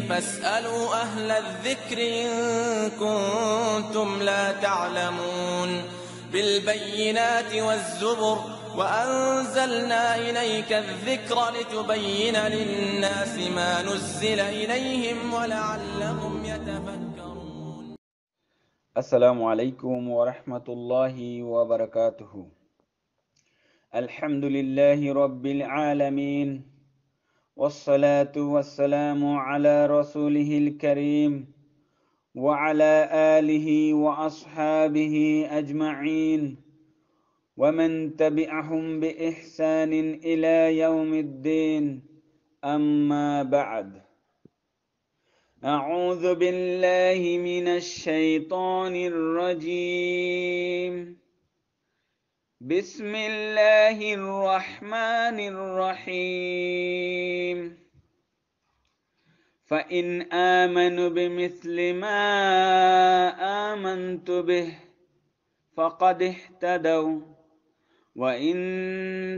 فاسألوا أهل الذكر إن كنتم لا تعلمون بالبينات والزبر وأنزلنا إليك الذكر لتبين للناس ما نزل إليهم ولعلهم يتفكرون السلام عليكم ورحمة الله وبركاته الحمد لله رب العالمين والصلاة والسلام على رسوله الكريم وعلى آله وأصحابه أجمعين ومن تبعهم بإحسان إلى يوم الدين أما بعد أعوذ بالله من الشيطان الرجيم بسم الله الرحمن الرحيم فإن آمنوا بمثل ما آمنت به فقد اهتدوا وإن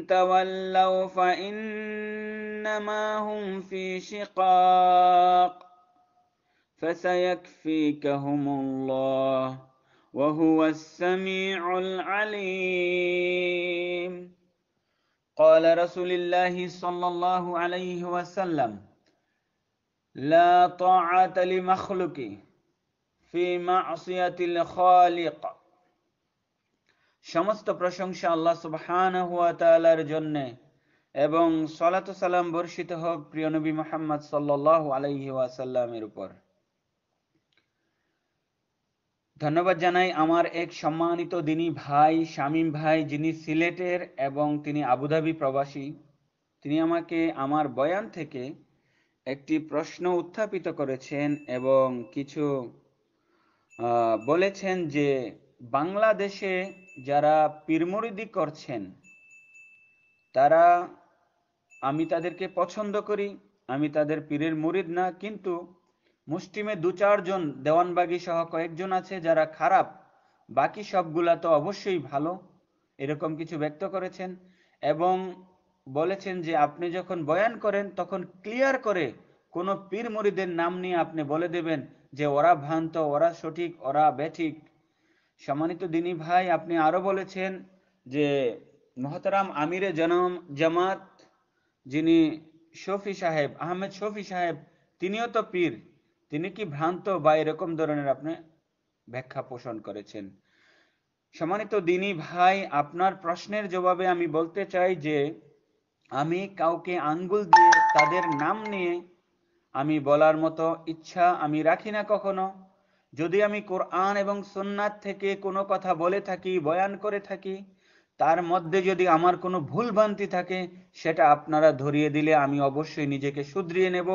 تولوا فإنما هم في شقاق فسيكفيكهم الله وهو السميع العليم قال رسول الله صلى الله عليه وسلم لا طاعة لمخلوق في معصية الخالق সমস্ত প্রশংসা আল্লাহ সুবহান হুয়া তাআলার জন্য এবং সালাতু সালাম বর্ষিত হোক প্রিয় নবী মুহাম্মদ সাল্লাল্লাহু আলাইহি ওয়াসাল্লামের উপর ধন্যবাদ জানাই আমার এক সম্মানিত দিনী ভাই শামীম ভাই যিনি সিলেটের এবং তিনি আবুধাবি প্রবাসী তিনি আমাকে আমার বয়ান থেকে একটি প্রশ্ন উত্থাপিত করেছেন এবং কিছু বলেছেন যে বাংলাদেশে যারা পীরমরিদি করছেন তারা আমি তাদেরকে পছন্দ করি আমি তাদের পীরের মুরিদ না কিন্তু মুষ্টিমে দু চারজন দেওয়ানবাগী সহ কয়েকজন আছে যারা খারাপ বাকি সবগুলা তো অবশ্যই ভালো এরকম কিছু ব্যক্ত করেছেন এবং বলেছেন যে আপনি যখন বয়ান করেন তখন ক্লিয়ার করে কোন পীর মরিদের নাম নিয়ে আপনি বলে দেবেন যে ওরা ভ্রান্ত ওরা সঠিক ওরা ব্যঠিক সম্মানিত দিনী ভাই আপনি আরো বলেছেন যে মহতারাম আমিরে জনম জামাত যিনি শফি সাহেব আহমেদ শফি সাহেব তিনিও তো পীর তিনি কি ভ্রান্ত বা এরকম ধরনের আপনি ব্যাখ্যা পোষণ করেছেন সম্মানিত দিনী ভাই আপনার প্রশ্নের জবাবে আমি বলতে চাই যে আমি কাউকে আঙ্গুল দিয়ে তাদের নাম নিয়ে আমি বলার মতো ইচ্ছা আমি রাখি না কখনো যদি আমি কোরআন এবং সোননাথ থেকে কোনো কথা বলে থাকি বয়ান করে থাকি তার মধ্যে যদি আমার কোনো ভুল ভ্রান্তি থাকে সেটা আপনারা ধরিয়ে দিলে আমি অবশ্যই নিজেকে শুধরিয়ে নেব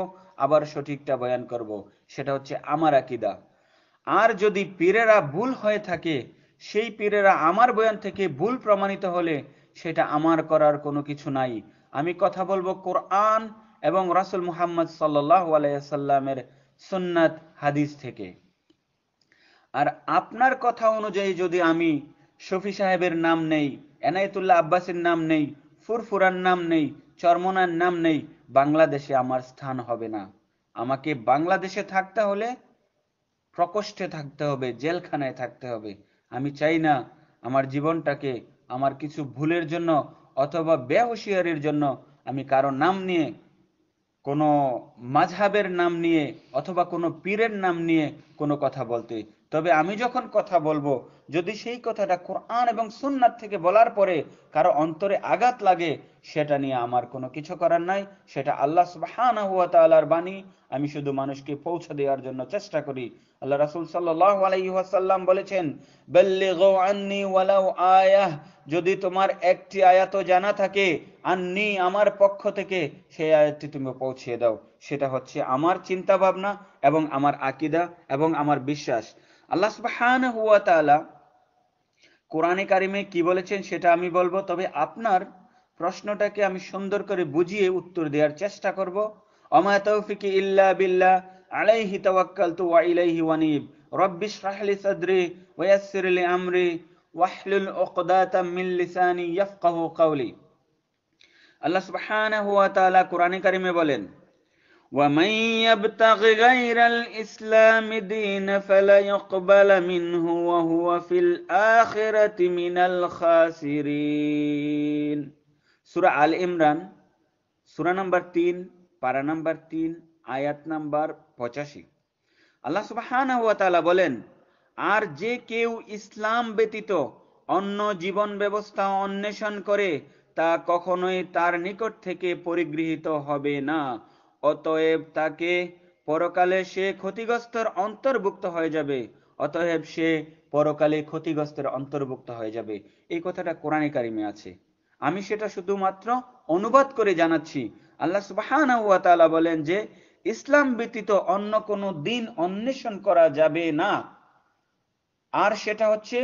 আবার সঠিকটা বয়ান করব সেটা হচ্ছে আমার আকিদা আর যদি পীরেরা ভুল হয়ে থাকে সেই পীরেরা আমার বয়ান থেকে ভুল প্রমাণিত হলে সেটা আমার করার কোনো কিছু নাই আমি কথা বলবো কোরআন এবং রাসুল মুহাম্মদ সাল্লাহ আলাইসাল্লামের সুন্নাত হাদিস থেকে আর আপনার কথা অনুযায়ী যদি আমি শফি সাহেবের নাম নেই এনায়তুল্লাহ আব্বাসের নাম নেই ফুরফুরার নাম নেই চরমনার নাম নেই বাংলাদেশে আমার স্থান হবে না আমাকে বাংলাদেশে থাকতে হলে প্রকোষ্ঠে থাকতে হবে জেলখানায় থাকতে হবে আমি চাই না আমার জীবনটাকে আমার কিছু ভুলের জন্য অথবা বেহুশিয়ারির জন্য আমি কারো নাম নিয়ে কোনো মাঝহাবের নাম নিয়ে অথবা কোনো পীরের নাম নিয়ে কোনো কথা বলতে তবে আমি যখন কথা বলবো যদি সেই কথাটা কোরআন এবং সুন্নার থেকে বলার পরে কারো অন্তরে আঘাত লাগে সেটা নিয়ে আমার কোনো কিছু করার নাই সেটা আল্লাহ সুবাহানা বাণী আমি শুধু মানুষকে পৌঁছে দেওয়ার জন্য চেষ্টা করি আল্লাহ রাসুল সাল্লাহ বলেছেন যদি তোমার একটি আয়াত জানা থাকে আন্নি আমার পক্ষ থেকে সেই আয়াতটি তুমি পৌঁছিয়ে দাও সেটা হচ্ছে আমার চিন্তা ভাবনা এবং আমার আকিদা এবং আমার বিশ্বাস আল্লাহ সুবাহান হুয়া তালা কোরআনে কারিমে কি বলেছেন সেটা আমি বলবো তবে আপনার প্রশ্নটাকে আমি সুন্দর করে বুঝিয়ে উত্তর দেওয়ার চেষ্টা করব অমা তৌফিকি ইল্লা বিল্লাহ আলাইহি তাওয়াক্কালতু ওয়া ইলাইহি ওয়ানিব রব্বি ইশরাহলি সাদরি ওয়া ইয়াসসিরলি আমরি ওয়াহলুল উকদাতাম মিন লিসানি ইয়াফকাহু কাওলি আল্লাহ সুবহানাহু ওয়া তাআলা কোরআনে কারিমে বলেন ومن يبتغ غير الإسلام دين فلا يقبل منه وهو في الآخرة من الخاسرين سورة آل إمران سورة نمبر تين پارا نمبر تين آيات نمبر پوچاشي الله سبحانه وتعالى بولن আর যে কেউ ইসলাম ব্যতীত অন্য জীবন ব্যবস্থা অন্বেষণ করে তা কখনোই তার নিকট থেকে পরিগৃহীত হবে না অতএব তাকে পরকালে সে ক্ষতিগ্রস্তর অন্তর্ভুক্ত হয়ে যাবে অতএব সে পরকালে ক্ষতিগ্রস্তের অন্তর্ভুক্ত হয়ে যাবে এই কথাটা কোরআনে কারিমে আছে আমি সেটা শুধুমাত্র অনুবাদ করে জানাচ্ছি আল্লাহ সুবাহানা বলেন যে ইসলাম ব্যতীত অন্য কোনো দিন অন্বেষণ করা যাবে না আর সেটা হচ্ছে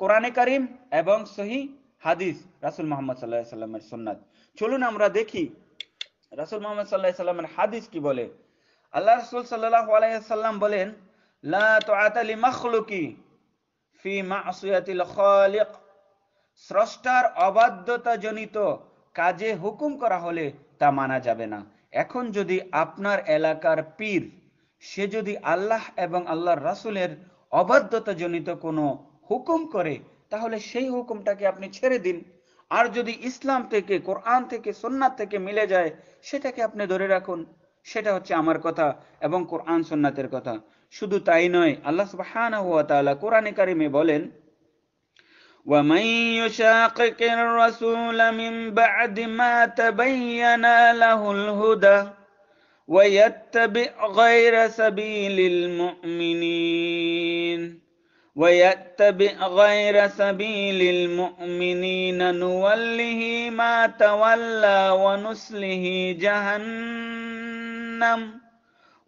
কোরআনে কারিম এবং সহি হাদিস রাসুল মোহাম্মদ সাল্লাহ সাল্লামের সন্ন্যাদ চলুন আমরা দেখি রাসুল মোহাম্মদ সাল্লাহ সাল্লামের হাদিস কি বলে আল্লাহ রসুল সাল্লাহ আলাইসাল্লাম বলেন স্রষ্টার অবাধ্যতা জনিত কাজে হুকুম করা হলে তা মানা যাবে না এখন যদি আপনার এলাকার পীর সে যদি আল্লাহ এবং আল্লাহ রাসুলের অবাধ্যতা জনিত কোনো হুকুম করে তাহলে সেই হুকুমটাকে আপনি ছেড়ে দিন আর যদি ইসলাম থেকে কোরআন থেকে সন্ন্যাত থেকে মিলে যায় সেটাকে আপনি ধরে রাখুন সেটা হচ্ছে আমার কথা এবং কোরআন সন্ন্যাতের কথা শুধু তাই নয় আল্লাহ সুবাহান কোরআনে কারিমে বলেন ومن يشاقق الرسول من بعد ما تبين له الهدى ويتبع غير سبيل المؤمنين ويتبع غير سبيل المؤمنين نوله ما تولى ونسله جهنم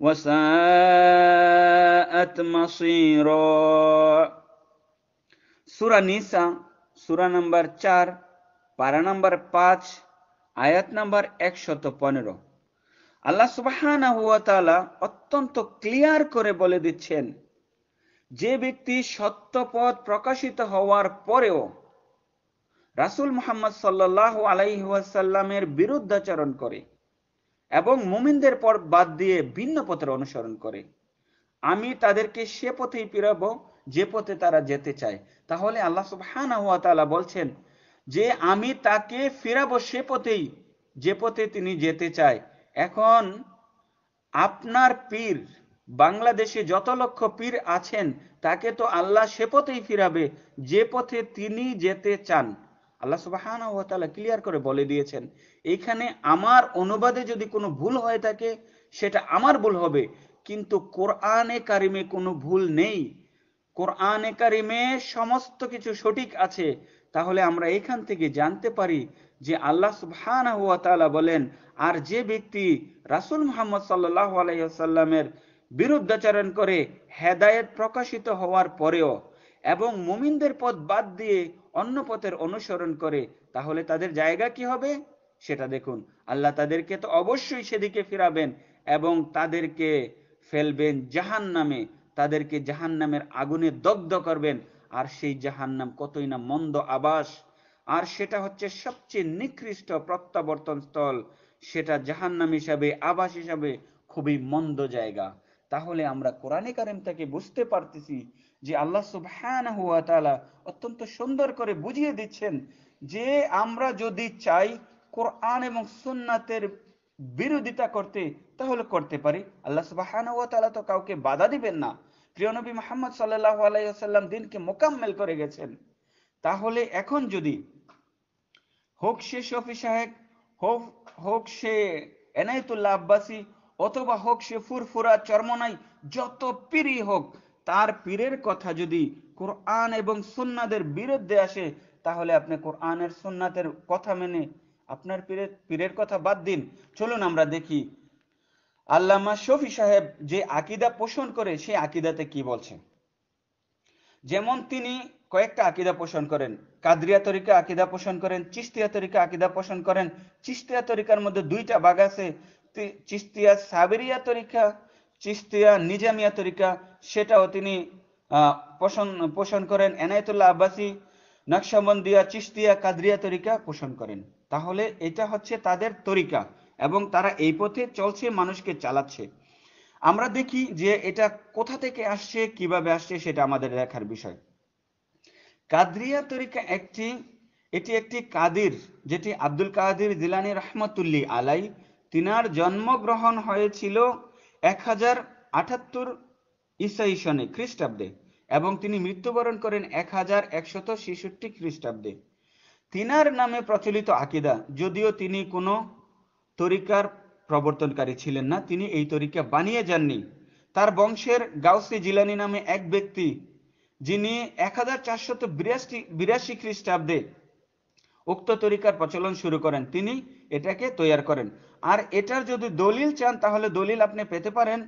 وساءت مصيرا سورة نساء سورة نمبر 4 পারা নাম্বার পাঁচ আয়াত নাম্বার একশত পনেরো আল্লাহ সুবাহ অত্যন্ত ক্লিয়ার করে বলে দিচ্ছেন যে ব্যক্তি সত্যপথ প্রকাশিত হওয়ার পরেও রাসুল মোহাম্মদ সাল্লাহ আলাইহাসাল্লামের বিরুদ্ধাচরণ করে এবং মুমিনদের পর বাদ দিয়ে ভিন্ন পথের অনুসরণ করে আমি তাদেরকে সে পথেই পিরাব যে পথে তারা যেতে চায় তাহলে আল্লাহ সুবহান বলছেন যে আমি তাকে ফিরাবো সে পথেই যে পথে তিনি যেতে চায় এখন আপনার পীর বাংলাদেশে যত লক্ষ পীর আছেন তাকে তো আল্লাহ সে পথেই ফিরাবে যে পথে তিনি যেতে চান আল্লাহ সুবাহান ক্লিয়ার করে বলে দিয়েছেন এইখানে আমার অনুবাদে যদি কোনো ভুল হয়ে থাকে সেটা আমার ভুল হবে কিন্তু কোরআনে কারিমে কোনো ভুল নেই কোরআনে কারিমে সমস্ত কিছু সঠিক আছে তাহলে আমরা এখান থেকে জানতে পারি যে আল্লাহ সুবহানাহু বলেন আর যে ব্যক্তি রাসূল মোহাম্মদ সাল্লাহ আলাইসাল্লামের বিরুদ্ধাচরণ করে হেদায়েত প্রকাশিত হওয়ার পরেও এবং মুমিনদের পথ বাদ দিয়ে অন্য পথের অনুসরণ করে তাহলে তাদের জায়গা কি হবে সেটা দেখুন আল্লাহ তাদেরকে তো অবশ্যই সেদিকে ফিরাবেন এবং তাদেরকে ফেলবেন জাহান নামে তাদেরকে জাহান নামের আগুনে দগ্ধ করবেন আর সেই জাহান নাম কতই না মন্দ আবাস আর সেটা হচ্ছে সবচেয়ে নিকৃষ্ট প্রত্যাবর্তন স্থল সেটা জাহান্নাম হিসাবে আবাস হিসাবে খুবই মন্দ জায়গা তাহলে আমরা কোরআনে কারিম থেকে বুঝতে পারতেছি যে আল্লাহ সুহান অত্যন্ত সুন্দর করে বুঝিয়ে দিচ্ছেন যে আমরা যদি চাই কোরআন এবং সুন্নাতের বিরোধিতা করতে তাহলে করতে পারি আল্লাহ সুবহানাহু তো কাউকে বাধা দিবেন না প্রিয় নবী মোহাম্মদ সাল্লাহ আলাইসাল্লাম দিনকে মোকাম্মেল করে গেছেন তাহলে এখন যদি হোক সে শফি সাহেব হোক হোক সে এনায়তুল্লাহ আব্বাসী অথবা হোক সে ফুরফুরা চর্ম নাই যত পীরই হোক তার পীরের কথা যদি কোরআন এবং সুন্নাদের বিরুদ্ধে আসে তাহলে আপনি কোরআনের সুন্নাতের কথা মেনে আপনার পীরের পীরের কথা বাদ দিন চলুন আমরা দেখি আল্লামা শফি সাহেব যে আকিদা পোষণ করে সেই আকিদাতে কি বলছে যেমন তিনি কয়েকটা আকিদা পোষণ করেন কাদরিয়া তরিকা আকিদা পোষণ করেন চিস্তিয়া তরিকা আকিদা পোষণ করেন চিস্তিয়া তরিকার মধ্যে দুইটা বাঘ আছে চিস্তিয়া সাবেরিয়া তরিকা চিস্তিয়া নিজামিয়া তরিকা সেটাও তিনি পোষণ পোষণ করেন এনায়তুল্লাহ নকশাবন্দিয়া চিস্তিয়া কাদরিয়া তরিকা পোষণ করেন তাহলে এটা হচ্ছে তাদের তরিকা এবং তারা এই পথে চলছে মানুষকে চালাচ্ছে আমরা দেখি যে এটা কোথা থেকে আসছে কিভাবে আসছে সেটা আমাদের দেখার বিষয় কাদরিয়া তরিকা একটি এটি একটি কাদির যেটি আব্দুল কাদির জিলানি রহমতুল্লি আলাই তিনার জন্মগ্রহণ হয়েছিল এক হাজার আঠাত্তর ইসাই সনে খ্রিস্টাব্দে এবং তিনি মৃত্যুবরণ করেন এক হাজার একশত ছেষট্টি খ্রিস্টাব্দে তিনার নামে প্রচলিত আকিদা যদিও তিনি কোনো তরিকার প্রবর্তনকারী ছিলেন না তিনি এই তরিকা বানিয়ে যাননি তার বংশের গাউসি জিলানি নামে এক ব্যক্তি যিনি এক হাজার চারশত বিরাশি বিরাশি খ্রিস্টাব্দে উক্ত তরিকার প্রচলন শুরু করেন তিনি এটাকে তৈয়ার করেন আর এটার যদি দলিল চান তাহলে দলিল আপনি পেতে পারেন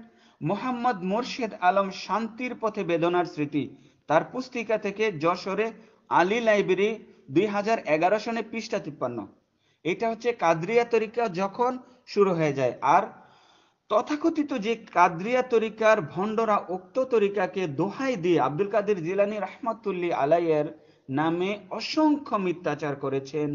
মোহাম্মদ মুর্শিদ আলম শান্তির পথে বেদনার স্মৃতি তার পুস্তিকা থেকে যশোরে আলী লাইব্রেরি দুই হাজার সনে পৃষ্ঠা তিপ্পান্ন এটা হচ্ছে কাদ্রিয়া তরিকা যখন শুরু হয়ে যায় আর তথাকথিত যে কাদ্রিয়া তরিকার ভণ্ডরা উক্ত তরিকাকে দোহাই দিয়ে আব্দুল কাদের জিলানি রহমতুল্লি আলাইয়ের নামে অসংখ্য মিথ্যাচার করেছেন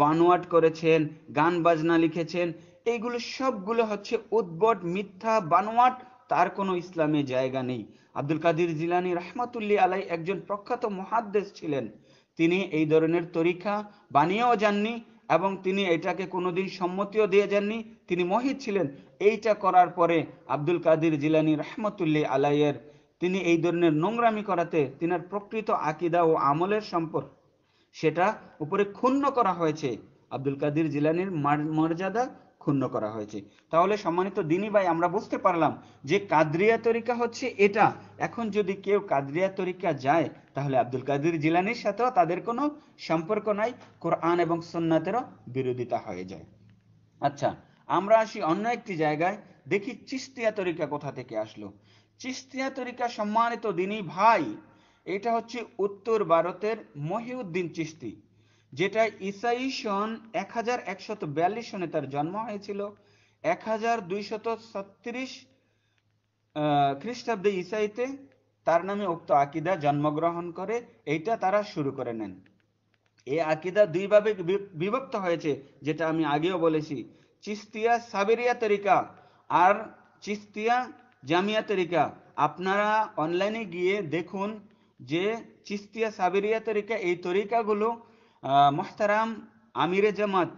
বানোয়াট করেছেন গান বাজনা লিখেছেন এইগুলো সবগুলো হচ্ছে উদ্ভট মিথ্যা বানোয়াট তার কোনো ইসলামে জায়গা নেই আব্দুল কাদির জিলানি রহমাতুল্লি আলাই একজন প্রখ্যাত মহাদ্দেশ ছিলেন তিনি এই ধরনের তরিকা বানিয়েও যাননি এবং তিনি এটাকে কোনোদিন সম্মতিও দিয়ে যাননি তিনি মহিত ছিলেন এইটা করার পরে আব্দুল কাদির জিলানি রহমতুল্লি আলাইয়ের তিনি এই ধরনের নোংরামি করাতে তিনার প্রকৃত আকিদা ও আমলের সম্পর্ক সেটা উপরে ক্ষুণ্ণ করা হয়েছে আব্দুল কাদির জিলানির মর্যাদা ক্ষুণ্ণ করা হয়েছে তাহলে সম্মানিত দিনই ভাই আমরা বুঝতে পারলাম যে কাদরিয়া তরিকা হচ্ছে এটা এখন যদি কেউ কাদরিয়া তরিকা যায় তাহলে আব্দুল কাদির জিলানির সাথেও তাদের কোনো সম্পর্ক নাই কোরআন এবং সন্ন্যাতেরও বিরোধিতা হয়ে যায় আচ্ছা আমরা আসি অন্য একটি জায়গায় দেখি চিস্তিয়া তরিকা কোথা থেকে আসলো চিস্তিয়া তরিকা সম্মানিত দিনই ভাই এটা হচ্ছে উত্তর ভারতের মহিউদ্দিন চিস্তি যেটা ইসাই সন এক হাজার একশত বিয়াল্লিশ সনে তার জন্ম হয়েছিল এক হাজার দুইশত ছত্রিশ খ্রিস্টাব্দে ইসাইতে তার নামে উক্ত আকিদা জন্মগ্রহণ করে এইটা তারা শুরু করে নেন এই আকিদা দুইভাবে বিভক্ত হয়েছে যেটা আমি আগেও বলেছি চিস্তিয়া সাবেরিয়া তরিকা আর চিস্তিয়া জামিয়া তরিকা আপনারা অনলাইনে গিয়ে দেখুন যে চিস্তিয়া সাবেরিয়া তরিকা এই তরিকাগুলো মোহতারাম আমিরে জামাত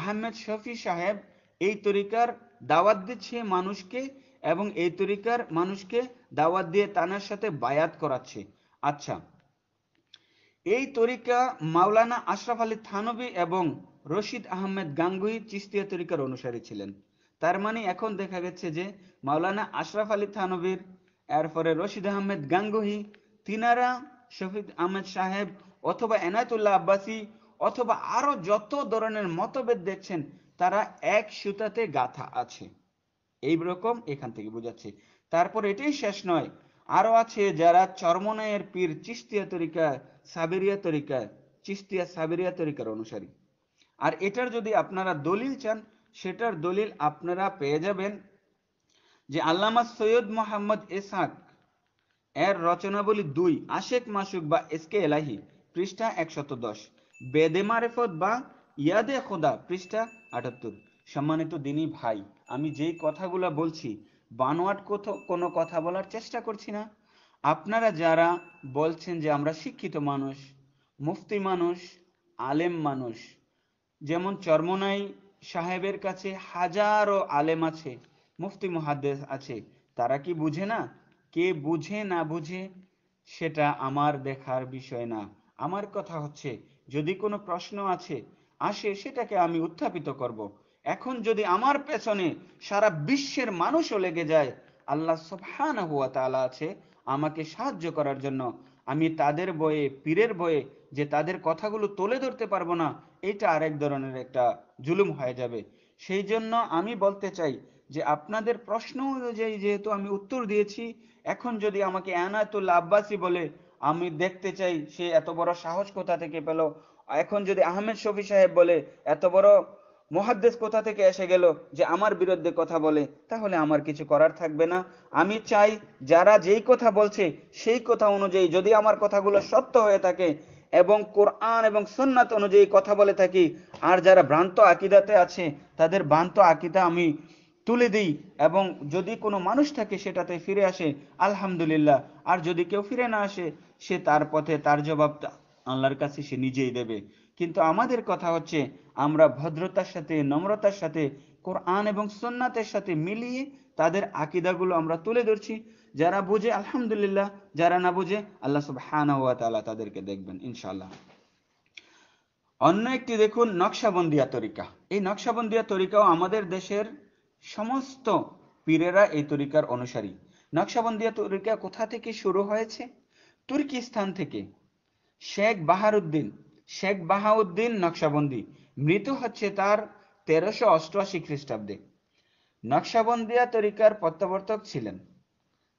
আহমেদ শফি সাহেব এই তরিকার দাওয়াত দিচ্ছে মানুষকে এবং এই তরিকার মানুষকে দাওয়াত দিয়ে তানার সাথে বায়াত করাচ্ছে আচ্ছা এই তরিকা মাওলানা আশরাফ আলী থানবী এবং রশিদ আহমেদ গাঙ্গুই চিস্তিয়া তরিকার অনুসারী ছিলেন তার মানে এখন দেখা গেছে যে মাওলানা আশরাফ আলী থানবীর এরপরে রশিদ আহমেদ গাঙ্গুহি তিনারা শফিদ আহমেদ সাহেব অথবা এনায়তুল্লাহ আব্বাসী অথবা আরো যত ধরনের মতভেদ দেখছেন তারা এক সুতাতে গাথা আছে এই রকম এখান থেকে বোঝাচ্ছে তারপর এটাই শেষ নয় আরো আছে যারা চর্মনায়ের পীর চিস্তিয়া তরিকা সাবেরিয়া তরিকা চিস্তিয়া সাবেরিয়া তরিকার অনুসারী আর এটার যদি আপনারা দলিল চান সেটার দলিল আপনারা পেয়ে যাবেন যে আল্লামা সৈয়দ মোহাম্মদ এসাক এর রচনাবলী দুই আশেক মাসুক বা এসকে এলাহি পৃষ্ঠা একশত দশ বেদে মারেফত বা ইয়াদে খোদা পৃষ্ঠা আটাত্তর সম্মানিত দিনী ভাই আমি যেই কথাগুলো বলছি বানোয়াট কোনো কথা বলার চেষ্টা করছি না আপনারা যারা বলছেন যে আমরা শিক্ষিত মানুষ মুফতি মানুষ আলেম মানুষ যেমন চর্মনাই সাহেবের কাছে হাজারো আলেম আছে মুফতি মহাদ্দেস আছে তারা কি বুঝে না কে বুঝে না বুঝে সেটা আমার দেখার বিষয় না আমার কথা হচ্ছে যদি কোনো প্রশ্ন আছে আসে সেটাকে আমি উত্থাপিত করব। এখন যদি আমার পেছনে সারা বিশ্বের মানুষও লেগে যায় আল্লাহ সফান হুয়া তালা আছে আমাকে সাহায্য করার জন্য আমি তাদের বয়ে পীরের বয়ে যে তাদের কথাগুলো তুলে ধরতে পারবো না এটা আরেক ধরনের একটা জুলুম হয়ে যাবে সেই জন্য আমি বলতে চাই যে আপনাদের প্রশ্ন অনুযায়ী যেহেতু আমি উত্তর দিয়েছি এখন যদি আমাকে আনাতুল আব্বাসী বলে আমি দেখতে চাই সে এত বড় সাহস কোথা থেকে পেল এখন যদি আহমেদ শফি সাহেব বলে এত বড় মহাদ্দেশ কোথা থেকে এসে গেল যে আমার বিরুদ্ধে কথা বলে তাহলে আমার কিছু করার থাকবে না আমি চাই যারা যেই কথা বলছে সেই কথা অনুযায়ী যদি আমার কথাগুলো সত্য হয়ে থাকে এবং কোরআন এবং সন্ন্যাত অনুযায়ী কথা বলে থাকি আর যারা ভ্রান্ত আকিদাতে আছে তাদের ভ্রান্ত আকিদা আমি তুলে দিই এবং যদি কোনো মানুষ থাকে সেটাতে ফিরে আসে আলহামদুলিল্লাহ আর যদি কেউ ফিরে না আসে সে তার পথে তার জবাব আল্লাহর কাছে সে নিজেই দেবে কিন্তু আমাদের কথা হচ্ছে আমরা ভদ্রতার সাথে নম্রতার সাথে কোরআন এবং সন্ন্যাতের সাথে মিলিয়ে তাদের আকিদাগুলো আমরা তুলে ধরছি যারা বোঝে আলহামদুলিল্লাহ যারা না বোঝে আল্লাহ সব হানা তাআলা তাদেরকে দেখবেন ইনশাল্লাহ অন্য একটি দেখুন নকশাবন্দিয়া তরিকা এই নকশাবন্দিয়া তরিকাও আমাদের দেশের সমস্ত পীরেরা এই তরিকার অনুসারী নকশাবন্দিয়া তরিকা কোথা থেকে শুরু হয়েছে তুর্কিস্তান থেকে শেখ বাহারুদ্দিন শেখ বাহাউদ্দিন নকশাবন্দি মৃত হচ্ছে তার তেরোশো অষ্টআশি খ্রিস্টাব্দে নকশাবন্দিয়া তরিকার প্রত্যাবর্তক ছিলেন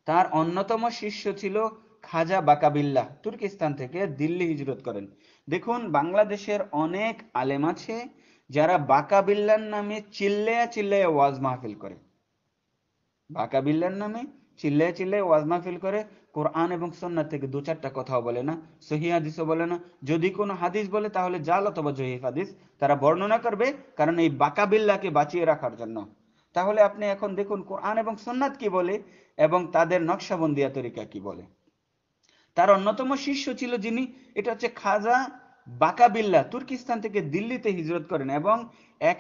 তার অন্যতম শিষ্য ছিল খাজা বাকাবিল্লা তুর্কিস্তান থেকে দিল্লি হিজরত করেন দেখুন বাংলাদেশের অনেক আলেম আছে যারা বাকাবিল্লার নামে চিল্লেয়া চিল্লেয়া ওয়াজ মাহফিল করে বাকাবিল্লার নামে চিল্লায় চিল্লায় ওয়াজ মাহফিল করে কোরআন এবং সন্না থেকে দু চারটা কথাও বলে না সহি হাদিসও বলে না যদি কোনো হাদিস বলে তাহলে জাল অথবা জহিফ হাদিস তারা বর্ণনা করবে কারণ এই বাকাবিল্লাকে বাঁচিয়ে রাখার জন্য তাহলে আপনি এখন দেখুন কোরআন এবং সন্ন্যাত কি বলে এবং তাদের নকশাবন্দিয়া তরিকা কি বলে তার অন্যতম শিষ্য ছিল যিনি এটা হচ্ছে খাজা বাকাবিল্লা তুর্কিস্তান থেকে দিল্লিতে হিজরত করেন এবং এক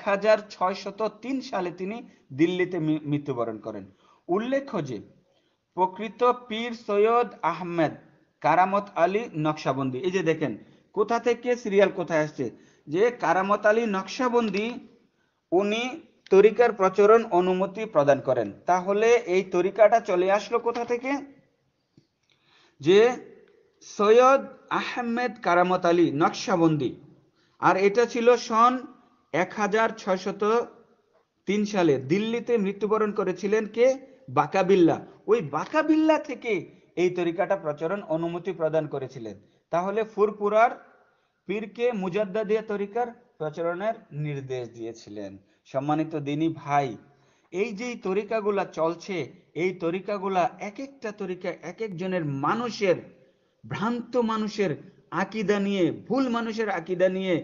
সালে তিনি দিল্লিতে মৃত্যুবরণ করেন উল্লেখ্য যে প্রকৃত পীর সৈয়দ আহমেদ কারামত আলী নকশাবন্দি এই যে দেখেন কোথা থেকে সিরিয়াল কোথায় আসছে যে কারামত আলী নকশাবন্দি উনি তরিকার প্রচরণ অনুমতি প্রদান করেন তাহলে এই তরিকাটা চলে আসলো কোথা থেকে যে সৈয়দ আহমেদ কারামত আলী নকশাবন্দি আর এটা ছিল সন এক হাজার ছয়শত তিন সালে দিল্লিতে মৃত্যুবরণ করেছিলেন কে বাকাবিল্লা ওই বাকাবিল্লা থেকে এই তরিকাটা প্রচরণ অনুমতি প্রদান করেছিলেন তাহলে ফুরপুরার পীরকে মুজাদ্দা দিয়ে তরিকার প্রচরণের নির্দেশ দিয়েছিলেন সম্মানিত দিনী ভাই এই যে তরিকাগুলা চলছে এই তরিকাগুলা এক একটা তরিকা এক একজনের মানুষের ভ্রান্ত মানুষের আকিদা নিয়ে ভুল মানুষের আকিদা নিয়ে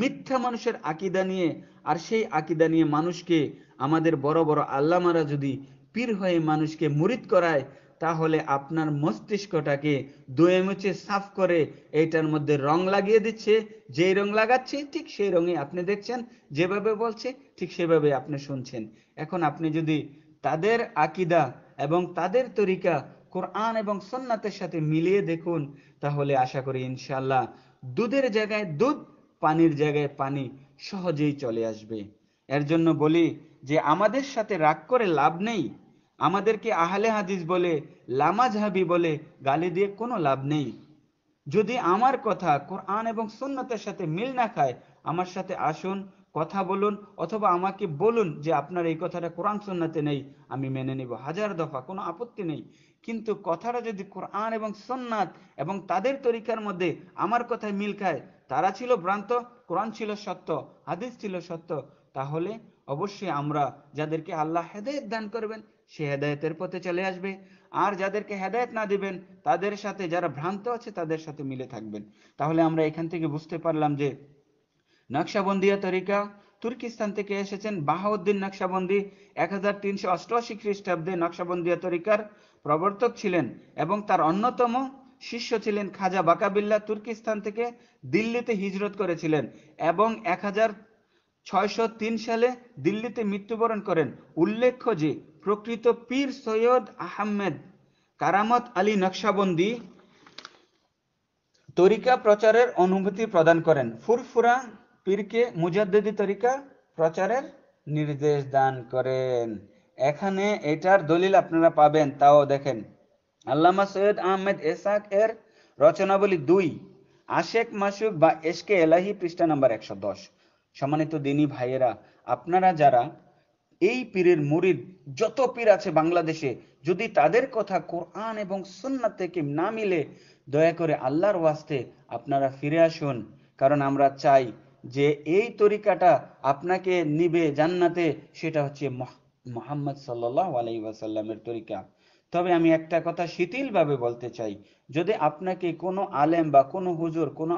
মিথ্যা মানুষের আকিদা নিয়ে আর সেই আকিদা নিয়ে মানুষকে আমাদের বড় বড় আল্লামারা যদি পীর হয়ে মানুষকে মুরিদ করায় তাহলে আপনার মস্তিষ্কটাকে দুয়ে মুছে সাফ করে এইটার মধ্যে রং লাগিয়ে দিচ্ছে যেই রং লাগাচ্ছে ঠিক সেই রঙে আপনি দেখছেন যেভাবে বলছে ঠিক সেভাবে আপনি শুনছেন এখন আপনি যদি তাদের আকিদা এবং তাদের তরিকা কোরআন এবং সন্ন্যাতের সাথে মিলিয়ে দেখুন তাহলে আশা করি ইনশাল্লাহ দুধের জায়গায় দুধ পানির জায়গায় পানি সহজেই চলে আসবে এর জন্য বলি যে আমাদের সাথে রাগ করে লাভ নেই আমাদেরকে আহলে হাদিস বলে লামাজহাবি বলে গালি দিয়ে কোনো লাভ নেই যদি আমার কথা কোরআন এবং সুন্নতের সাথে মিল না খায় আমার সাথে আসুন কথা বলুন অথবা আমাকে বলুন যে আপনার এই কথাটা কোরআন সন্নাতে নেই আমি মেনে নিব হাজার দফা কোনো আপত্তি নেই কিন্তু কথাটা যদি কোরআন এবং সন্ন্যাত এবং তাদের তরিকার মধ্যে আমার কথায় মিল খায় তারা ছিল ভ্রান্ত কোরআন ছিল সত্য হাদিস ছিল সত্য তাহলে অবশ্যই আমরা যাদেরকে আল্লাহ হেদায়ত দান করবেন সে হেদায়তের পথে চলে আসবে আর যাদেরকে হেদায়ত না দিবেন তাদের সাথে যারা ভ্রান্ত আছে তাদের সাথে মিলে থাকবেন তাহলে আমরা এখান থেকে বুঝতে পারলাম যে নকশাবন্দিয়া তরিকা তুর্কিস্তান থেকে এসেছেন বাহাউদ্দিন নকশাবন্দি এক হাজার তিনশো অষ্টআশি খ্রিস্টাব্দে নকশাবন্দিয়া তরিকার প্রবর্তক ছিলেন এবং তার অন্যতম শিষ্য ছিলেন খাজা বাকাবিল্লা তুর্কিস্তান থেকে দিল্লিতে হিজরত করেছিলেন এবং এক হাজার ছয়শো তিন সালে দিল্লিতে মৃত্যুবরণ করেন উল্লেখ্য যে প্রকৃত পীর সৈয়দ আহমেদ কারামত আলী নকশাবন্দি তরিকা প্রচারের অনুমতি প্রদান করেন ফুরফুরা পীরকে মুজাদ্দেদি তরিকা প্রচারের নির্দেশ দান করেন এখানে এটার দলিল আপনারা পাবেন তাও দেখেন আল্লামা সৈয়দ আহমেদ এসাক এর রচনাবলী দুই আশেক মাসুক বা এসকে এলাহি পৃষ্ঠা নাম্বার একশো দশ সম্মানিত দিনী ভাইয়েরা আপনারা যারা এই পীরের মুরিদ যত পীর আছে বাংলাদেশে যদি তাদের কথা কোরআন এবং সন্না থেকে না মিলে দয়া করে আল্লাহর ওয়াস্তে আপনারা ফিরে আসুন কারণ আমরা চাই যে এই তরিকাটা আপনাকে নিবে জান্নাতে সেটা হচ্ছে মোহাম্মদ সাল্লাহ আলাইসাল্লামের তরিকা তবে আমি একটা কথা শিথিলভাবে বলতে চাই যদি আপনাকে কোনো আলেম বা কোনো হুজুর কোনো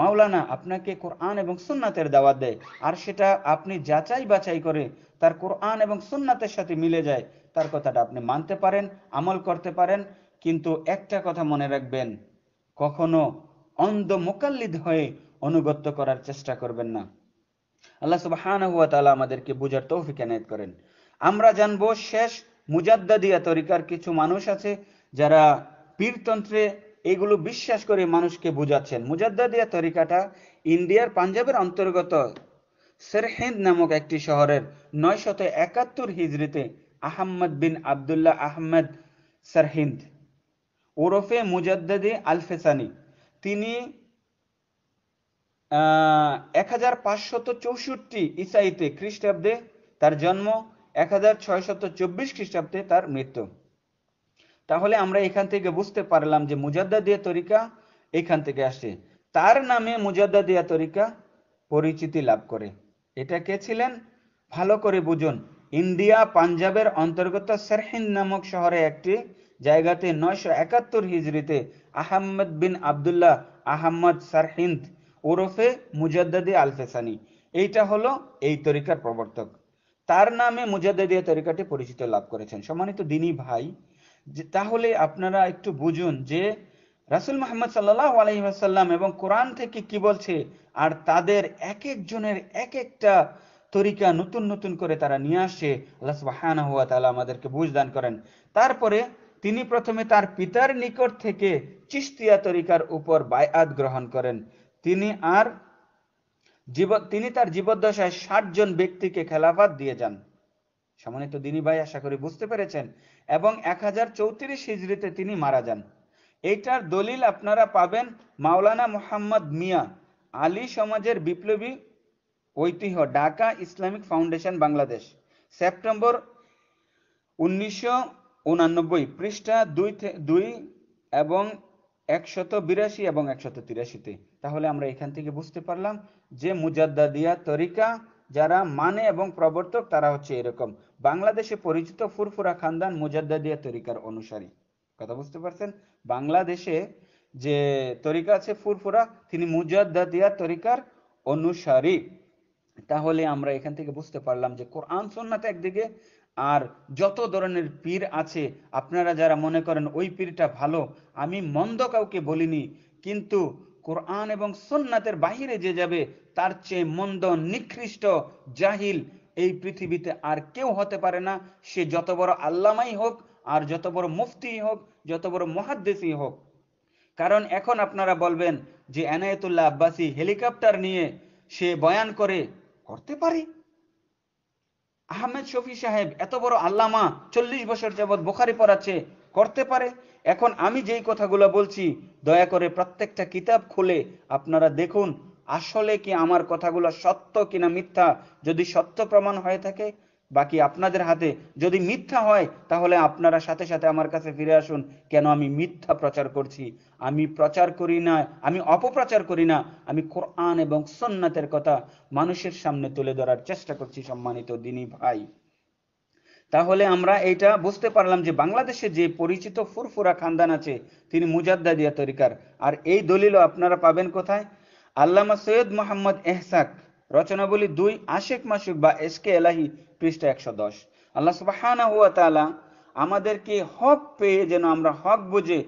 মাওলানা আপনাকে কোরআন এবং সুন্নাতের দাওয়াত দেয় আর সেটা আপনি যাচাই বাছাই করে তার কোরআন এবং সুন্নাতের সাথে মিলে যায় তার কথাটা আপনি মানতে পারেন আমল করতে পারেন কিন্তু একটা কথা মনে রাখবেন কখনো অন্ধ মোকাল্লিদ হয়ে অনুগত্য করার চেষ্টা করবেন না আল্লাহ সুবাহান হুয়া তালা আমাদেরকে বুঝার তৌফিক এনায়ত করেন আমরা জানবো শেষ মুজাদ্দাদিয়া তরিকার কিছু মানুষ আছে যারা পীরতন্ত্রে এগুলো বিশ্বাস করে মানুষকে বুঝাচ্ছেন মুজাদ্দাদিয়া তরিকাটা ইন্ডিয়ার পাঞ্জাবের অন্তর্গত সেরহেন্দ নামক একটি শহরের শত একাত্তর হিজড়িতে আহম্মদ বিন আবদুল্লাহ আহমেদ সেরহিন্দ ওরফে মুজাদ্দাদি আলফেসানি তিনি এক হাজার পাঁচশত চৌষট্টি ইসাইতে খ্রিস্টাব্দে তার জন্ম এক হাজার ছয়শত চব্বিশ খ্রিস্টাব্দে তার মৃত্যু তাহলে আমরা এখান থেকে বুঝতে পারলাম যে মুজাদ্দা দিয়া তরিকা এখান থেকে আসে তার নামে মুজাদ্দা দিয়া তরিকা পরিচিতি লাভ করে এটা কে ছিলেন ভালো করে বুঝুন ইন্ডিয়া পাঞ্জাবের অন্তর্গত সেরহিন নামক শহরে একটি জায়গাতে নয়শো একাত্তর হিজড়িতে আহম্মদ বিন আবদুল্লাহ আহম্মদ সারহিন্দ ওরফে মুজাদ্দাদি আলফেসানি এইটা হলো এই তরিকার প্রবর্তক তার নামে মুজাদ্দাদিয়া তরিকাটি পরিচিত লাভ করেছেন সম্মানিত দিনই ভাই তাহলে আপনারা একটু বুঝুন যে রাসুল মোহাম্মদ সাল্লাহ আলহিহাসাল্লাম এবং কোরআন থেকে কি বলছে আর তাদের এক একজনের এক একটা তরিকা নতুন নতুন করে তারা নিয়ে আসে আল্লাহ সুবাহানা হুয়া তালা আমাদেরকে বুঝ দান করেন তারপরে তিনি প্রথমে তার পিতার নিকট থেকে চিস্তিয়া তরিকার উপর বায়াত গ্রহণ করেন তিনি আর জীব তিনি তার জীবদ্দশায় ষাট জন ব্যক্তিকে খেলাফাত দিয়ে যান সম্মানিত দিনী ভাই আশা করি বুঝতে পেরেছেন এবং এক হাজার চৌত্রিশ হিজড়িতে তিনি মারা যান এইটার দলিল আপনারা পাবেন মাওলানা মোহাম্মদ মিয়া আলী সমাজের বিপ্লবী ঐতিহ্য Dhaka Islamic Foundation Bangladesh September উনিশশো উনানব্বই পৃষ্ঠা দুই দুই এবং একশত বিরাশি এবং একশত তিরাশিতে তাহলে আমরা এখান থেকে বুঝতে পারলাম যে মুজাদ্দাদিয়া তরিকা যারা মানে এবং প্রবর্তক তারা হচ্ছে এরকম বাংলাদেশে পরিচিত ফুরফুরা খানদান মুজাদ্দাদিয়া তরিকার অনুসারী কথা বুঝতে পারছেন বাংলাদেশে যে তরিকা আছে ফুরফুরা তিনি মুজাদ্দাদিয়া তরিকার অনুসারী তাহলে আমরা এখান থেকে বুঝতে পারলাম যে কোরআন সোননাথ একদিকে আর যত ধরনের পীর আছে আপনারা যারা মনে করেন ওই পীরটা ভালো আমি মন্দ কাউকে বলিনি কিন্তু কোরআন এবং সন্ন্যাতের বাহিরে যে যাবে তার চেয়ে মন্দ নিকৃষ্ট জাহিল এই পৃথিবীতে আর কেউ হতে পারে না সে যত বড় আল্লামাই হোক আর যত বড় মুফতি হোক যত বড় মহাদ্দেশি হোক কারণ এখন আপনারা বলবেন যে এনায়তুল্লাহ আব্বাসী হেলিকপ্টার নিয়ে সে বয়ান করে করতে পারি আহমেদ শফি সাহেব এত বড় আল্লামা চল্লিশ বছর যাবৎ বোখারি পড়াচ্ছে করতে পারে এখন আমি যেই কথাগুলো বলছি দয়া করে প্রত্যেকটা কিতাব খুলে আপনারা দেখুন আসলে কি আমার কথাগুলো সত্য কিনা মিথ্যা যদি সত্য প্রমাণ হয়ে থাকে বাকি আপনাদের হাতে যদি মিথ্যা হয় তাহলে আপনারা সাথে সাথে আমার কাছে ফিরে আসুন কেন আমি মিথ্যা প্রচার করছি আমি প্রচার করি না আমি অপপ্রচার করি না আমি কোরআন এবং সন্ন্যাতের কথা মানুষের সামনে তুলে ধরার চেষ্টা করছি সম্মানিত দিনী ভাই তাহলে আমরা এটা বুঝতে পারলাম যে বাংলাদেশে যে পরিচিত ফুরফুরা খানদান আছে তিনি মুজাদ্দাদিয়া তরিকার আর এই দলিলও আপনারা পাবেন কোথায় আল্লামা সৈয়দ মোহাম্মদ এহসাক রচনাবলী দুই আশেক মাসুক বা এসকে এলাহি পৃষ্ঠা একশো দশ আল্লাহ সুবাহ আমাদেরকে হক পেয়ে যেন আমরা হক বুঝে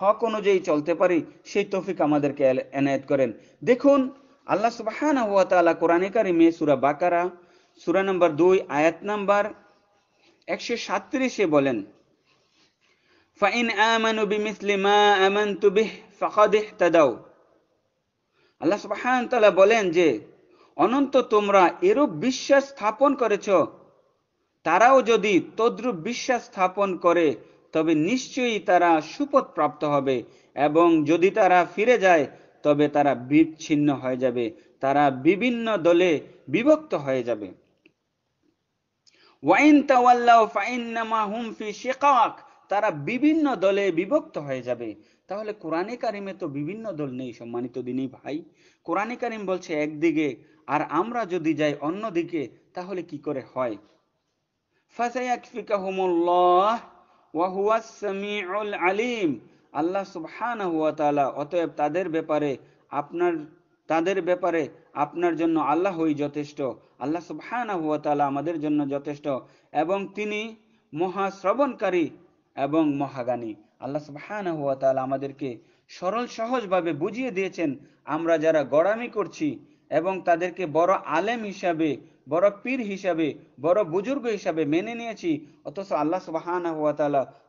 হক অনুযায়ী চলতে পারি সেই তফিক আমাদেরকে এনায়েত করেন দেখুন আল্লাহ সুবাহ কোরআনে কারিমে সুরা বাকারা সুরা নম্বর দুই আয়াত নাম্বার একশো সাতত্রিশে বলেন ফাইন আমানু বিমিসলি মা আমানতু বিহ ফাকাদ ইহতাদাউ আল্লাহ সুবহান তাআলা বলেন যে অনন্ত তোমরা এরূপ বিশ্বাস স্থাপন করেছ তারাও যদি তদ্রূপ বিশ্বাস স্থাপন করে তবে নিশ্চয়ই তারা সুপথ প্রাপ্ত হবে এবং যদি তারা ফিরে যায় তবে তারা বিচ্ছিন্ন হয়ে যাবে তারা বিভিন্ন দলে বিভক্ত হয়ে যাবে ওয়াইন তাওয়াল্লাহ তারা বিভিন্ন দলে বিভক্ত হয়ে যাবে তাহলে কোরআনে কারিমে তো বিভিন্ন দল নেই সম্মানিত দিনী ভাই কোরআনে কারিম বলছে একদিকে আর আমরা যদি যাই অন্যদিকে তাহলে কি করে হয় আলিম আল্লাহ সুবহান অতএব তাদের ব্যাপারে আপনার তাদের ব্যাপারে আপনার জন্য আল্লাহ হই যথেষ্ট আল্লাহ সুবহানা আমাদের জন্য যথেষ্ট এবং তিনি মহা শ্রবণকারী এবং মহাগানী আল্লাহ সুবহানা আমাদেরকে সরল সহজভাবে বুঝিয়ে দিয়েছেন আমরা যারা গড়ামি করছি এবং তাদেরকে বড় আলেম হিসাবে বড় পীর হিসাবে বড় বুজুর্গ হিসাবে মেনে নিয়েছি অথচ আল্লাহ সুবাহান হাত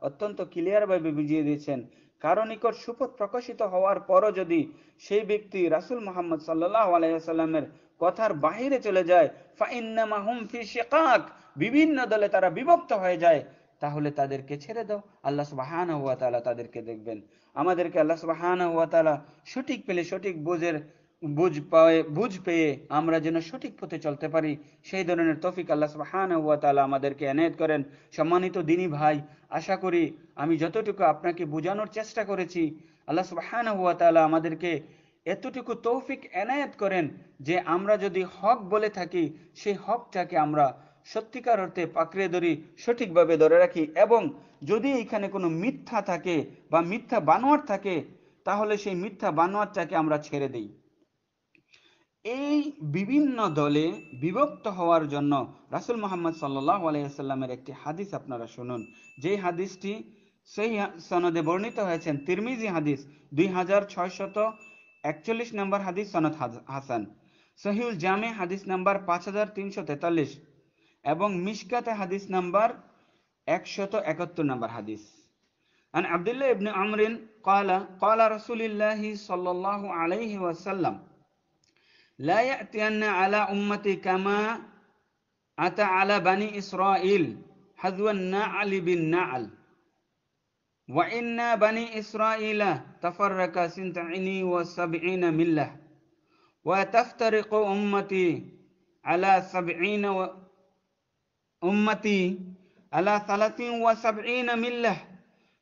অত্যন্ত ক্লিয়ারভাবে বুঝিয়ে দিয়েছেন কারো নিকট সুপথ প্রকাশিত হওয়ার পরও যদি সেই ব্যক্তি রাসুল মোহাম্মদ সাল্লাহ আলাইসাল্লামের কথার বাহিরে চলে যায় বিভিন্ন দলে তারা বিভক্ত হয়ে যায় তাহলে তাদেরকে ছেড়ে দাও আল্লাহ সুবাহান হুয়া তালা তাদেরকে দেখবেন আমাদেরকে আল্লাহ সুবাহান হুয়া তালা সঠিক পেলে সঠিক বোঝের বুঝ পায়ে বুঝ পেয়ে আমরা যেন সঠিক পথে চলতে পারি সেই ধরনের তফিক আল্লাহ সুবাহান হুয়া তালা আমাদেরকে এনায়ত করেন সম্মানিত দিনী ভাই আশা করি আমি যতটুকু আপনাকে বোঝানোর চেষ্টা করেছি আল্লাহ সুবাহান হুয়া তালা আমাদেরকে এতটুকু তৌফিক এনায়েত করেন যে আমরা যদি হক বলে থাকি সেই হকটাকে আমরা সত্যিকার অর্থে পাকড়ে ধরি সঠিকভাবে ধরে রাখি এবং যদি এখানে কোনো মিথ্যা থাকে বা মিথ্যা বানোয়ার থাকে তাহলে সেই মিথ্যা বানোয়ারটাকে আমরা ছেড়ে দিই এই বিভিন্ন দলে বিভক্ত হওয়ার জন্য রাসুল মোহাম্মদ সাল্লাইসাল্লামের একটি হাদিস আপনারা শুনুন যেই হাদিসটি সেই সনদে বর্ণিত হয়েছেন তিরমিজি হাদিস দুই হাজার ছয়শত একচল্লিশ নম্বর হাদিস সনদ হাসান সহিউল জামে হাদিস নাম্বার পাঁচ হাজার তিনশো তেতাল্লিশ এবং মিশকাতে হাদিস নাম্বার একশত একাত্তর নম্বর হাদিস عن عبد الله بن عمرو قال قال رسول الله صلى الله عليه وسلم لا يأتين على أمتي كما أتى على بني إسرائيل حذو النعل بالنعل وإن بني إسرائيل تفرق سنتين وسبعين ملة وتفترق أمتي على سبعين و... أمتي على ثلاث وسبعين ملة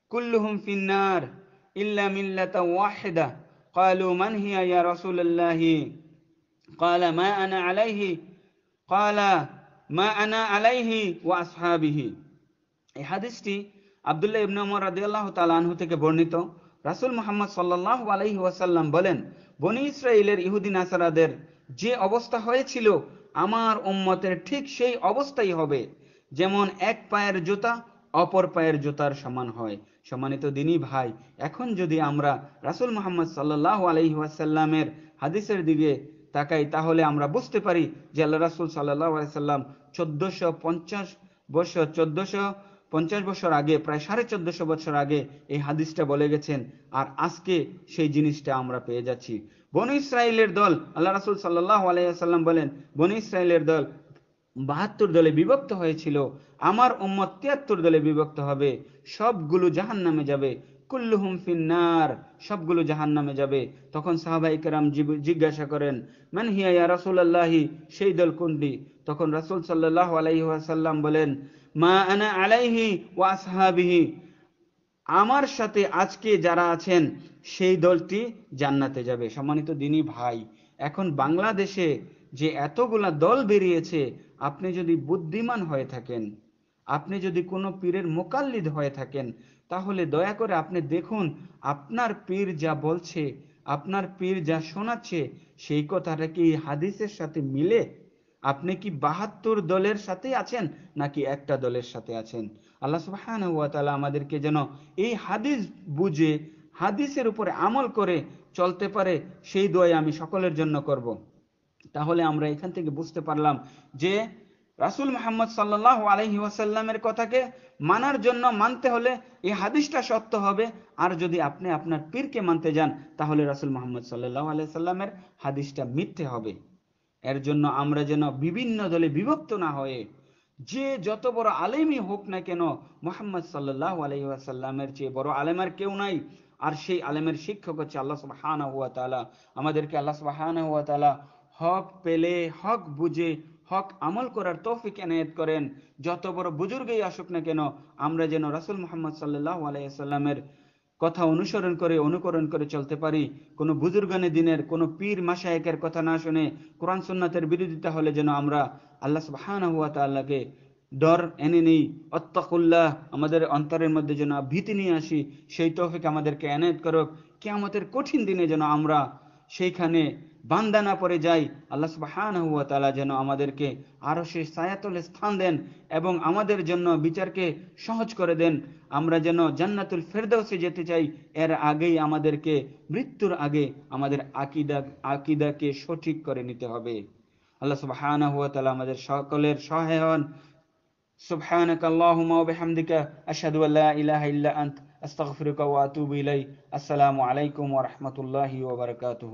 كلهم في النار إلا ملة واحدة قالوا من هي يا رسول الله قال ما أنا عليه قال ما أنا عليه وأصحابه এই হাদিসটি আবদুল্লাহ ইবনে ওমর রাদিয়াল্লাহু তাআলা আনহু থেকে বর্ণিত রাসূল মুহাম্মদ সাল্লাল্লাহু আলাইহি ওয়াসাল্লাম বলেন বনি ইসরাইলের ইহুদি নাসারাদের যে অবস্থা হয়েছিল আমার উম্মতের ঠিক সেই অবস্থাই হবে যেমন এক পায়ের জুতা অপর পায়ের জুতার সমান হয় সম্মানিত দিনী ভাই এখন যদি আমরা রাসুল মোহাম্মদ সাল্লাহ আলহি ওয়াসাল্লামের হাদিসের দিকে তাকাই তাহলে আমরা বুঝতে পারি যে আল্লাহ রাসুল সাল্লাহ আলাইসাল্লাম চোদ্দশো পঞ্চাশ বছর চোদ্দোশো পঞ্চাশ বছর আগে প্রায় সাড়ে চোদ্দশো বছর আগে এই হাদিসটা বলে গেছেন আর আজকে সেই জিনিসটা আমরা পেয়ে যাচ্ছি বনু ইসরায়েলের দল আল্লাহ রাসুল সাল্লাহ আলাইসাল্লাম বলেন বনু ইসরায়েলের দল বাহাত্তর দলে বিভক্ত হয়েছিল আমার উম্মত তিয়াত্তর দলে বিভক্ত হবে সবগুলো জাহান নামে যাবে কুল্লুহুম ফিন্নার সবগুলো জাহান নামে যাবে তখন সাহাবাই কেরাম জিজ্ঞাসা করেন মান হিয়া ইয়া রাসুল আল্লাহি সেই দল কোনটি তখন রাসুল সাল্লাহ আলাইহি ওয়াসাল্লাম বলেন মা আনা আলাইহি ওয়া আসহাবিহি আমার সাথে আজকে যারা আছেন সেই দলটি জান্নাতে যাবে সম্মানিত দিনই ভাই এখন বাংলাদেশে যে এতগুলা দল বেরিয়েছে আপনি যদি বুদ্ধিমান হয়ে থাকেন আপনি যদি কোনো পীরের মোকাল্লিদ হয়ে থাকেন তাহলে দয়া করে আপনি দেখুন আপনার পীর যা বলছে আপনার পীর যা শোনাচ্ছে সেই কথাটা কি হাদিসের সাথে মিলে আপনি কি বাহাত্তর দলের সাথে আছেন নাকি একটা দলের সাথে আছেন আল্লাহ সুবাহ আমাদেরকে যেন এই হাদিস বুঝে হাদিসের উপরে আমল করে চলতে পারে সেই দোয়াই আমি সকলের জন্য করব। তাহলে আমরা এখান থেকে বুঝতে পারলাম যে রাসুল মোহাম্মদ সাল্লাহ আলহি ওয়াসাল্লামের কথাকে মানার জন্য মানতে হলে এই হাদিসটা সত্য হবে আর যদি আপনি আপনার পীরকে মানতে যান তাহলে রাসুল মোহাম্মদ সাল্লাহ আলহি সাল্লামের হাদিসটা মিথ্যে হবে এর জন্য আমরা যেন বিভিন্ন দলে বিভক্ত না হয়ে যে যত বড় আলেমই হোক না কেন মোহাম্মদ সাল্লাহ আলহি ওয়াসাল্লামের চেয়ে বড় আলেমের কেউ নাই আর সেই আলেমের শিক্ষক হচ্ছে আল্লাহ সব হানা হুয়া তালা আমাদেরকে আল্লাহ সব হানা হুয়া তালা হক পেলে হক বুঝে হক আমল করার তৌফিক এনায়েত করেন যত বড় বুজুর্গই আসুক না কেন আমরা যেন রাসুল মোহাম্মদ সাল্লাহ আলাইসাল্লামের কথা অনুসরণ করে অনুকরণ করে চলতে পারি কোনো বুজুর্গানে দিনের কোনো পীর মাসায়কের কথা না শুনে কোরআন সুন্নাতের বিরোধিতা হলে যেন আমরা আল্লাহ সুবাহান হুয়া তাল্লাহকে ডর এনে নেই অত্তাকুল্লাহ আমাদের অন্তরের মধ্যে যেন ভীতি নিয়ে আসি সেই তৌফিক আমাদেরকে এনায়েত করুক আমাদের কঠিন দিনে যেন আমরা সেইখানে বান্দানা পরে যাই আল্লাহ সুবাহান হুয়া তালা যেন আমাদেরকে আরও সে সায়াতলে স্থান দেন এবং আমাদের জন্য বিচারকে সহজ করে দেন আমরা যেন জান্নাতুল ফেরদৌসে যেতে চাই এর আগেই আমাদেরকে মৃত্যুর আগে আমাদের আকিদা আকিদাকে সঠিক করে নিতে হবে আল্লাহ সুবাহান হুয়া তালা আমাদের সকলের সহায় হন سبحانك اللهم وبحمدك أشهد أن لا إله إلا أنت أستغفرك وأتوب إلي السلام عليكم ورحمة الله وبركاته